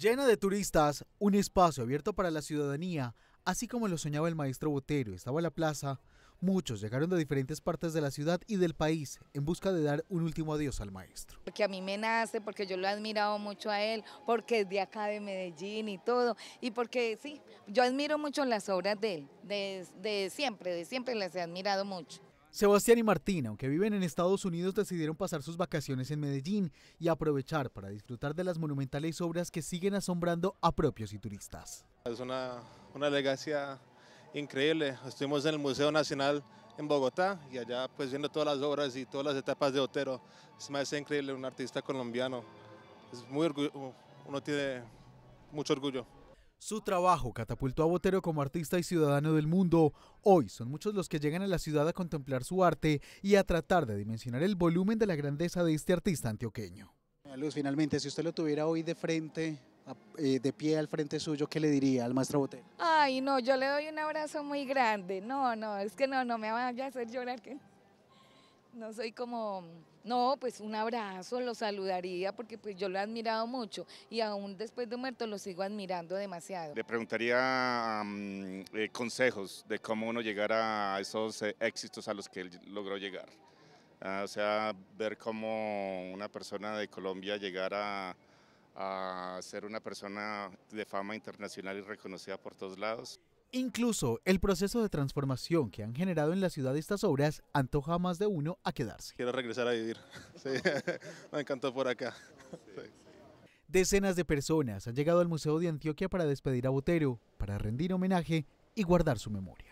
Llena de turistas, un espacio abierto para la ciudadanía, así como lo soñaba el maestro Botero, estaba la plaza. Muchos llegaron de diferentes partes de la ciudad y del país en busca de dar un último adiós al maestro. Porque a mí me nace, porque yo lo he admirado mucho a él, porque es de acá de Medellín y todo, y porque sí, yo admiro mucho las obras de él, de, siempre, de siempre las he admirado mucho. Sebastián y Martín, aunque viven en Estados Unidos, decidieron pasar sus vacaciones en Medellín y aprovechar para disfrutar de las monumentales obras que siguen asombrando a propios y turistas. Es una, una increíble. Estuvimos en el Museo Nacional en Bogotá y allá pues viendo todas las obras y todas las etapas de Otero. Es más increíble un artista colombiano. Es muy orgullo, uno tiene mucho orgullo. Su trabajo catapultó a Botero como artista y ciudadano del mundo. Hoy son muchos los que llegan a la ciudad a contemplar su arte y a tratar de dimensionar el volumen de la grandeza de este artista antioqueño. Luz, finalmente, si usted lo tuviera hoy de frente, eh, de pie al frente suyo, ¿qué le diría al maestro Botero? Ay, no, yo le doy un abrazo muy grande. No, no, es que no, no me vaya a hacer llorar no soy como, no, pues un abrazo, lo saludaría porque pues yo lo he admirado mucho y aún después de muerto lo sigo admirando demasiado. Le preguntaría eh, consejos de cómo uno llegara a esos eh, éxitos a los que él logró llegar. Ah, o sea, ver cómo una persona de Colombia llegara a ser una persona de fama internacional y reconocida por todos lados. Incluso el proceso de transformación que han generado en la ciudad estas obras antoja a más de uno a quedarse. Quiero regresar a vivir. Sí. Me encantó por acá. Decenas de personas han llegado al Museo de Antioquia para despedir a Botero, para rendir homenaje y guardar su memoria.